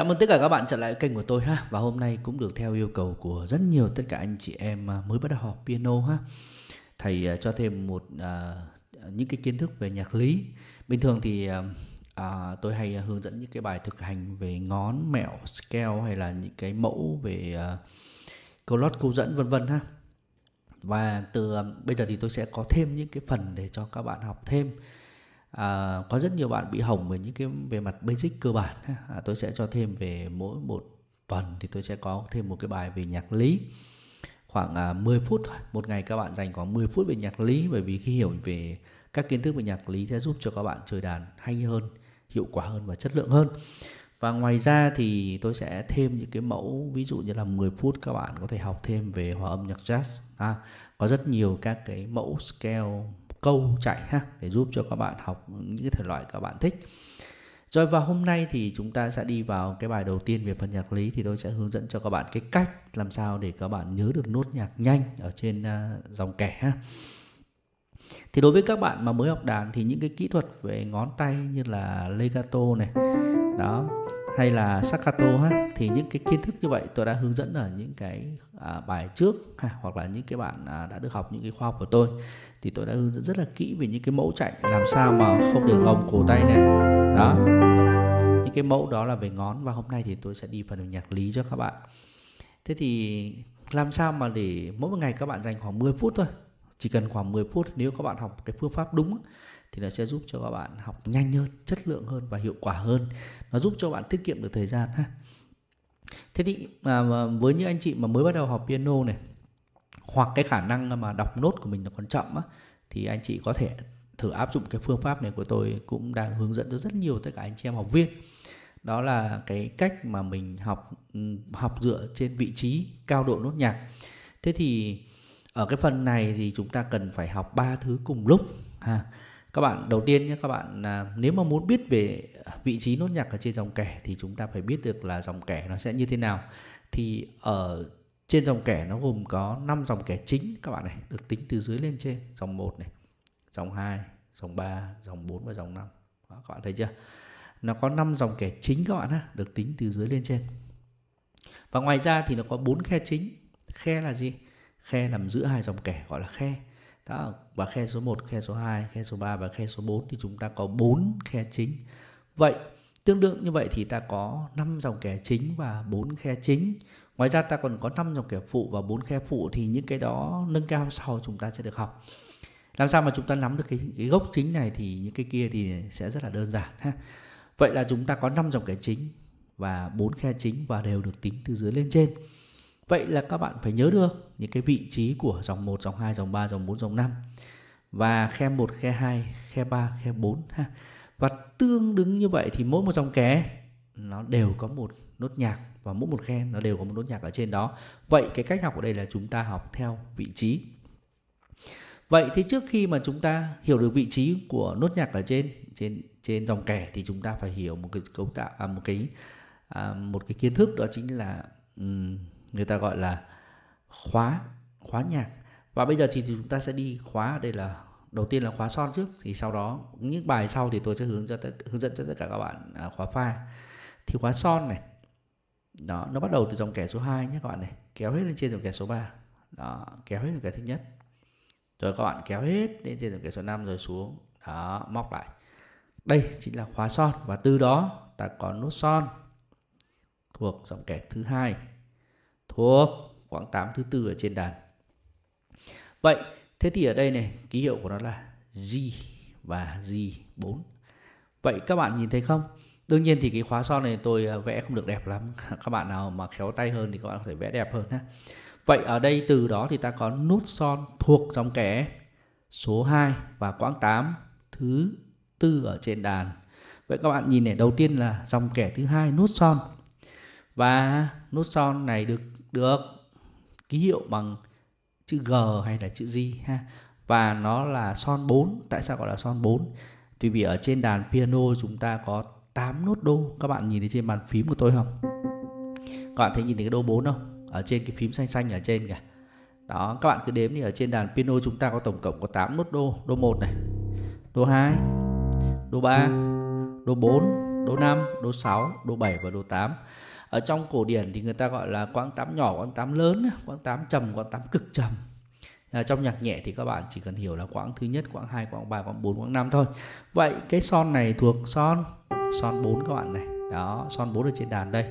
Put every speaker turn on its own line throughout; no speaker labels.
Cảm ơn tất cả các bạn trở lại kênh của tôi ha Và hôm nay cũng được theo yêu cầu của rất nhiều tất cả anh chị em à, mới bắt đầu học piano ha Thầy à, cho thêm một à, những cái kiến thức về nhạc lý Bình thường thì à, à, tôi hay hướng dẫn những cái bài thực hành về ngón, mẹo, scale Hay là những cái mẫu về à, câu lót, câu dẫn vân vân ha Và từ à, bây giờ thì tôi sẽ có thêm những cái phần để cho các bạn học thêm à, có rất nhiều bạn bị hỏng về những cái về mặt basic cơ bản à, tôi sẽ cho thêm về mỗi một tuần thì tôi sẽ có thêm một cái bài về nhạc lý khoảng à, 10 phút thôi một ngày các bạn dành khoảng 10 phút về nhạc lý bởi vì khi hiểu về các kiến thức về nhạc lý sẽ giúp cho các bạn chơi đàn hay hơn hiệu quả hơn và chất lượng hơn và ngoài ra thì tôi sẽ thêm những cái mẫu ví dụ như là 10 phút các bạn có thể học thêm về hòa âm nhạc jazz ha. có rất nhiều các cái mẫu scale câu chạy ha để giúp cho các bạn học những cái thể loại các bạn thích rồi và hôm nay thì chúng ta sẽ đi vào cái bài đầu tiên về phần nhạc lý thì tôi sẽ hướng dẫn cho các bạn cái cách làm sao để các bạn nhớ được nốt nhạc nhanh ở trên uh, dòng kẻ ha. Thì đối với các bạn mà mới học đàn thì những cái kỹ thuật về ngón tay như là legato này đó hay là staccato ha thì những cái kiến thức như vậy tôi đã hướng dẫn ở những cái à, bài trước ha, hoặc là những cái bạn à, đã được học những cái khoa học của tôi thì tôi đã hướng dẫn rất là kỹ về những cái mẫu chạy làm sao mà không được gồng cổ tay này đó những cái mẫu đó là về ngón và hôm nay thì tôi sẽ đi phần nhạc lý cho các bạn thế thì làm sao mà để mỗi một ngày các bạn dành khoảng 10 phút thôi chỉ cần khoảng 10 phút nếu các bạn học cái phương pháp đúng thì nó sẽ giúp cho các bạn học nhanh hơn chất lượng hơn và hiệu quả hơn nó giúp cho bạn tiết kiệm được thời gian ha thế thì à, mà với những anh chị mà mới bắt đầu học piano này hoặc cái khả năng mà đọc nốt của mình nó còn chậm á, thì anh chị có thể thử áp dụng cái phương pháp này của tôi cũng đang hướng dẫn cho rất nhiều tất cả anh chị em học viên đó là cái cách mà mình học ừ, học dựa trên vị trí cao độ nốt nhạc thế thì ở cái phần này thì chúng ta cần phải học ba thứ cùng lúc ha các bạn đầu tiên nhé các bạn à, nếu mà muốn biết về vị trí nốt nhạc ở trên dòng kẻ thì chúng ta phải biết được là dòng kẻ nó sẽ như thế nào thì ở trên dòng kẻ nó gồm có 5 dòng kẻ chính các bạn này được tính từ dưới lên trên dòng 1 này dòng 2 dòng 3 dòng 4 và dòng 5 Đó, các bạn thấy chưa nó có 5 dòng kẻ chính các bạn ha được tính từ dưới lên trên và ngoài ra thì nó có bốn khe chính khe là gì khe nằm giữa hai dòng kẻ gọi là khe đó, và khe số 1, khe số 2, khe số 3 và khe số 4 thì chúng ta có 4 khe chính. Vậy tương đương như vậy thì ta có 5 dòng kẻ chính và 4 khe chính. Ngoài ra ta còn có 5 dòng kẻ phụ và 4 khe phụ thì những cái đó nâng cao sau chúng ta sẽ được học. Làm sao mà chúng ta nắm được cái, cái gốc chính này thì những cái kia thì sẽ rất là đơn giản ha. Vậy là chúng ta có 5 dòng kẻ chính và 4 khe chính và đều được tính từ dưới lên trên. Vậy là các bạn phải nhớ được những cái vị trí của dòng 1, dòng 2, dòng 3, dòng 4, dòng 5 và khe 1, khe 2, khe 3, khe 4 ha. Và tương đứng như vậy thì mỗi một dòng ké nó đều có một nốt nhạc và mỗi một khe nó đều có một nốt nhạc ở trên đó. Vậy cái cách học ở đây là chúng ta học theo vị trí. Vậy thì trước khi mà chúng ta hiểu được vị trí của nốt nhạc ở trên trên trên dòng kẻ thì chúng ta phải hiểu một cái cấu tạo à, một cái à, một cái kiến thức đó chính là um, người ta gọi là khóa khóa nhạc và bây giờ thì, chúng ta sẽ đi khóa đây là đầu tiên là khóa son trước thì sau đó những bài sau thì tôi sẽ hướng cho hướng dẫn cho tất cả các bạn à, khóa pha thì khóa son này đó nó bắt đầu từ dòng kẻ số 2 nhé các bạn này kéo hết lên trên dòng kẻ số 3 đó kéo hết dòng kẻ thứ nhất rồi các bạn kéo hết lên trên dòng kẻ số 5 rồi xuống đó móc lại đây chính là khóa son và từ đó ta có nốt son thuộc dòng kẻ thứ hai Thuộc quãng 8 thứ tư ở trên đàn. Vậy, thế thì ở đây này, ký hiệu của nó là G và G4. Vậy các bạn nhìn thấy không? Đương nhiên thì cái khóa son này tôi ờ, vẽ không được đẹp lắm. Các bạn nào mà khéo tay hơn thì các bạn có thể vẽ đẹp hơn ha. Vậy ở đây từ đó thì ta có nút son thuộc dòng kẻ số 2 và quãng 8 thứ tư ở trên đàn. Vậy các bạn nhìn này, đầu tiên là dòng kẻ thứ hai nút son. Và nút son này được được ký hiệu bằng chữ G hay là chữ G ha và nó là son 4 tại sao gọi là son 4 tuy vì ở trên đàn piano chúng ta có 8 nốt đô các bạn nhìn thấy trên bàn phím của tôi không các bạn thấy nhìn thấy cái đô 4 không ở trên cái phím xanh xanh ở trên kìa đó các bạn cứ đếm thì ở trên đàn piano chúng ta có tổng cộng có 8 nốt đô đô 1 này đô 2 đô 3 đô 4 đô 5 đô 6 đô 7 và đô 8 ở trong cổ điển thì người ta gọi là quãng tám nhỏ quãng tám lớn quãng tám trầm quãng tám cực trầm à, trong nhạc nhẹ thì các bạn chỉ cần hiểu là quãng thứ nhất, quãng 2, quãng 3, quãng 4, quãng 5 thôi. Vậy cái son này thuộc son son 4 các bạn này. Đó, son 4 ở trên đàn đây.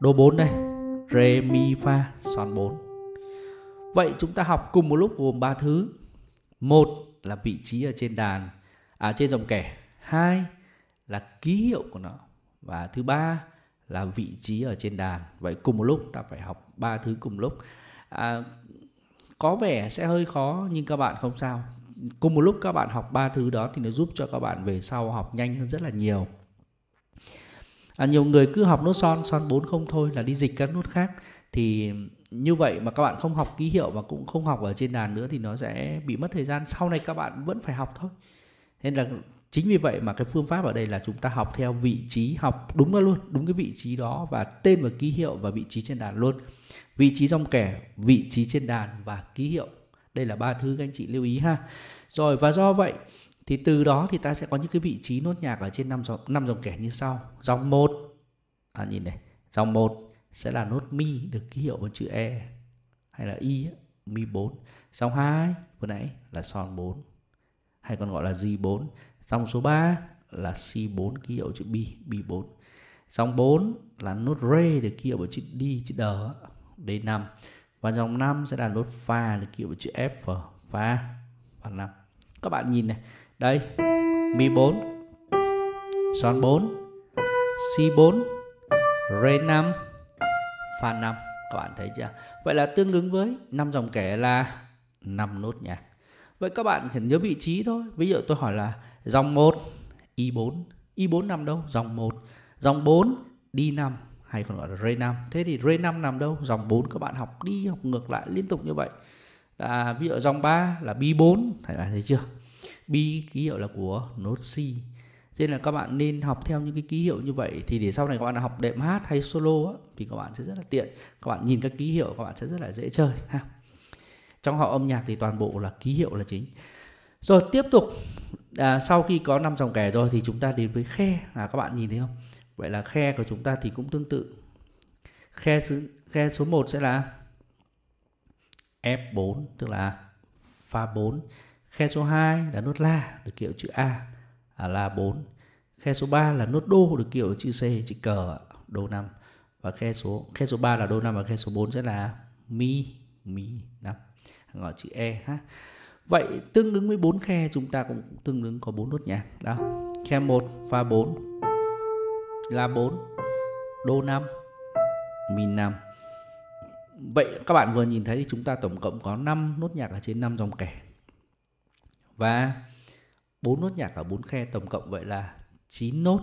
Đô 4 đây. Re mi fa son 4. Vậy chúng ta học cùng một lúc gồm 3 thứ. Một là vị trí ở trên đàn à trên dòng kẻ, hai là ký hiệu của nó và thứ ba là vị trí ở trên đàn vậy cùng một lúc ta phải học ba thứ cùng lúc à, có vẻ sẽ hơi khó nhưng các bạn không sao cùng một lúc các bạn học ba thứ đó thì nó giúp cho các bạn về sau học nhanh hơn rất là nhiều à, nhiều người cứ học nốt son son bốn không thôi là đi dịch các nốt khác thì như vậy mà các bạn không học ký hiệu và cũng không học ở trên đàn nữa thì nó sẽ bị mất thời gian sau này các bạn vẫn phải học thôi nên là chính vì vậy mà cái phương pháp ở đây là chúng ta học theo vị trí học đúng nó luôn đúng cái vị trí đó và tên và ký hiệu và vị trí trên đàn luôn vị trí dòng kẻ vị trí trên đàn và ký hiệu đây là ba thứ các anh chị lưu ý ha rồi và do vậy thì từ đó thì ta sẽ có những cái vị trí nốt nhạc ở trên năm dòng năm dòng kẻ như sau dòng một à nhìn này dòng một sẽ là nốt mi được ký hiệu bằng chữ e hay là y mi 4 dòng 2 vừa nãy là son 4 hay còn gọi là g 4 Dòng số 3 là C4 ký hiệu chữ B, B4. Dòng 4 là nốt Re được ký hiệu bởi chữ D, chữ D, D5. Và dòng 5 sẽ là nốt Fa được ký hiệu bởi chữ F, Fa và 5. Các bạn nhìn này, đây, Mi 4, Son 4, C4, Re 5, Fa 5. Các bạn thấy chưa? Vậy là tương ứng với 5 dòng kẻ là 5 nốt nhạc. Vậy các bạn chỉ nhớ vị trí thôi. Ví dụ tôi hỏi là dòng 1 Y4, Y4 nằm đâu? Dòng 1. Dòng 4 D5 hay còn gọi là R5. Thế thì R5 nằm đâu? Dòng 4 các bạn học đi học ngược lại liên tục như vậy. Là ví dụ dòng 3 là B4, thấy bạn thấy chưa? B ký hiệu là của nốt C. Nên là các bạn nên học theo những cái ký hiệu như vậy thì để sau này các bạn học đệm hát hay solo á, thì các bạn sẽ rất là tiện. Các bạn nhìn các ký hiệu các bạn sẽ rất là dễ chơi ha trong họ âm nhạc thì toàn bộ là ký hiệu là chính rồi tiếp tục à, sau khi có năm dòng kẻ rồi thì chúng ta đến với khe à các bạn nhìn thấy không vậy là khe của chúng ta thì cũng tương tự khe số, khe số 1 sẽ là F4 tức là pha 4 khe số 2 là nốt la được kiểu chữ A à, là 4 khe số 3 là nốt đô được kiểu chữ C chữ cờ đô 5 và khe số khe số 3 là đô 5 và khe số 4 sẽ là mi mi 5 gọi chữ E ha. Vậy tương ứng với bốn khe chúng ta cũng tương ứng có bốn nốt nhạc. Đó. Khe 1 và 4 là 4 đô 5 mi 5. Vậy các bạn vừa nhìn thấy thì chúng ta tổng cộng có 5 nốt nhạc ở trên 5 dòng kẻ. Và bốn nốt nhạc ở bốn khe tổng cộng vậy là 9 nốt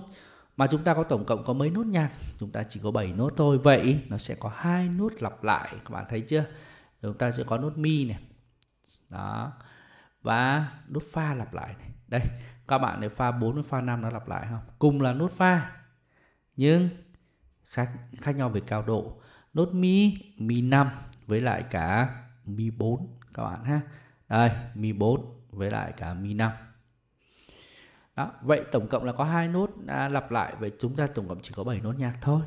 mà chúng ta có tổng cộng có mấy nốt nhạc chúng ta chỉ có 7 nốt thôi vậy nó sẽ có hai nốt lặp lại các bạn thấy chưa rồi chúng ta sẽ có nốt mi này. Đó. Và nốt pha lặp lại này. Đây, các bạn để pha 4 với pha 5 nó lặp lại không? Cùng là nốt pha. Nhưng khác khác nhau về cao độ. Nốt mi mi 5 với lại cả mi 4 các bạn ha. Đây, mi 4 với lại cả mi 5. Đó, vậy tổng cộng là có hai nốt à, lặp lại vậy chúng ta tổng cộng chỉ có 7 nốt nhạc thôi.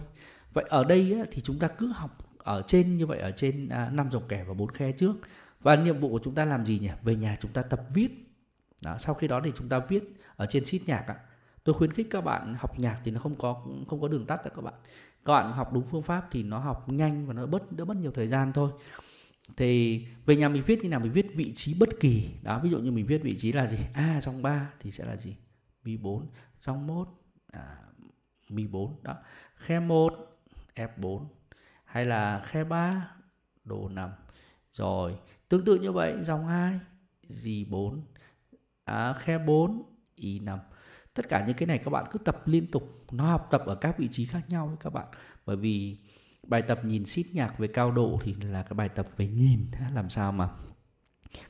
Vậy ở đây á, thì chúng ta cứ học ở trên như vậy ở trên à, năm dòng kẻ và bốn khe trước và nhiệm vụ của chúng ta làm gì nhỉ về nhà chúng ta tập viết đó, sau khi đó thì chúng ta viết ở trên sheet nhạc ạ tôi khuyến khích các bạn học nhạc thì nó không có không có đường tắt các bạn các bạn học đúng phương pháp thì nó học nhanh và nó bớt đỡ mất nhiều thời gian thôi thì về nhà mình viết như nào mình viết vị trí bất kỳ đó ví dụ như mình viết vị trí là gì a trong 3 thì sẽ là gì b 4 trong 1 à, mi 4 đó khe 1 f 4 hay là khe ba đồ nằm rồi tương tự như vậy dòng 2 dì 4 à, khe 4 y 5 tất cả những cái này các bạn cứ tập liên tục nó học tập ở các vị trí khác nhau các bạn bởi vì bài tập nhìn sheet nhạc về cao độ thì là cái bài tập về nhìn làm sao mà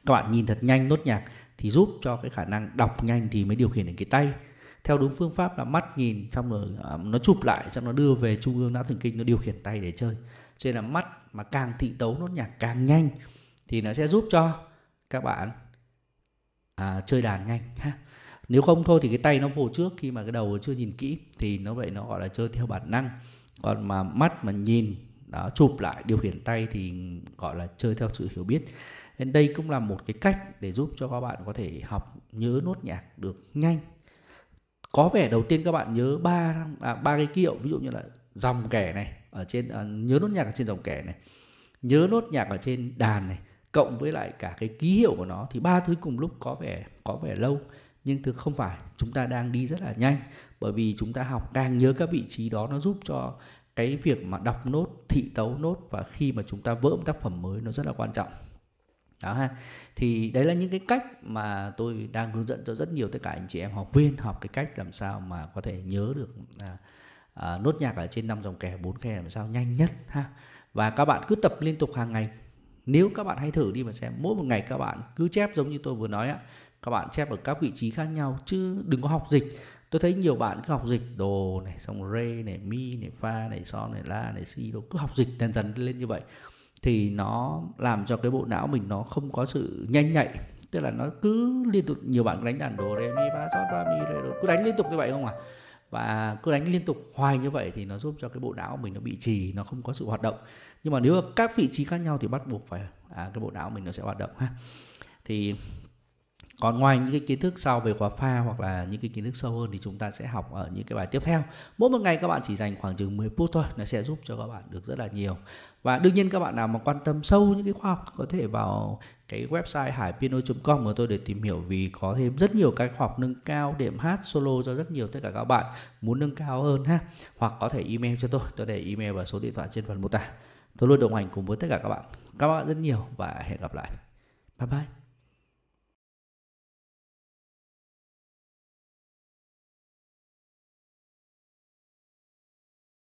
các bạn nhìn thật nhanh nốt nhạc thì giúp cho cái khả năng đọc nhanh thì mới điều khiển được cái tay theo đúng phương pháp là mắt nhìn xong rồi à, nó chụp lại xong nó đưa về trung ương não thần kinh nó điều khiển tay để chơi cho nên là mắt mà càng thị tấu nó nhạc càng nhanh thì nó sẽ giúp cho các bạn à, chơi đàn nhanh ha nếu không thôi thì cái tay nó vồ trước khi mà cái đầu chưa nhìn kỹ thì nó vậy nó gọi là chơi theo bản năng còn mà mắt mà nhìn đó, chụp lại điều khiển tay thì gọi là chơi theo sự hiểu biết nên đây cũng là một cái cách để giúp cho các bạn có thể học nhớ nốt nhạc được nhanh có vẻ đầu tiên các bạn nhớ ba à, ba cái ký hiệu ví dụ như là dòng kẻ này ở trên à, nhớ nốt nhạc ở trên dòng kẻ này nhớ nốt nhạc ở trên đàn này cộng với lại cả cái ký hiệu của nó thì ba thứ cùng lúc có vẻ có vẻ lâu nhưng thực không phải chúng ta đang đi rất là nhanh bởi vì chúng ta học càng nhớ các vị trí đó nó giúp cho cái việc mà đọc nốt thị tấu nốt và khi mà chúng ta vỡ một tác phẩm mới nó rất là quan trọng đó ha thì đấy là những cái cách mà tôi đang hướng dẫn cho rất nhiều tất cả anh chị em học viên học cái cách làm sao mà có thể nhớ được à, à, nốt nhạc ở trên năm dòng kẻ bốn kẻ làm sao nhanh nhất ha và các bạn cứ tập liên tục hàng ngày nếu các bạn hay thử đi mà xem mỗi một ngày các bạn cứ chép giống như tôi vừa nói á các bạn chép ở các vị trí khác nhau chứ đừng có học dịch tôi thấy nhiều bạn cứ học dịch đồ này xong re này mi này fa này son này la này si đồ cứ học dịch dần dần lên như vậy thì nó làm cho cái bộ não mình nó không có sự nhanh nhạy tức là nó cứ liên tục nhiều bạn đánh đàn đồ re mi fa sol fa mi re cứ đánh liên tục như vậy không à và cứ đánh liên tục hoài như vậy thì nó giúp cho cái bộ não mình nó bị trì nó không có sự hoạt động nhưng mà nếu mà các vị trí khác nhau thì bắt buộc phải à, cái bộ não mình nó sẽ hoạt động ha thì còn ngoài những cái kiến thức sau về khóa pha hoặc là những cái kiến thức sâu hơn thì chúng ta sẽ học ở những cái bài tiếp theo mỗi một ngày các bạn chỉ dành khoảng chừng 10 phút thôi nó sẽ giúp cho các bạn được rất là nhiều và đương nhiên các bạn nào mà quan tâm sâu những cái khoa học có thể vào cái website hải.piano.com của tôi để tìm hiểu vì có thêm rất nhiều cái khóa học nâng cao điểm hát solo cho rất nhiều tất cả các bạn muốn nâng cao hơn ha hoặc có thể email cho tôi tôi để email và số điện thoại trên phần mô tả tôi luôn đồng hành cùng với tất cả các bạn các bạn rất nhiều và hẹn gặp lại bye bye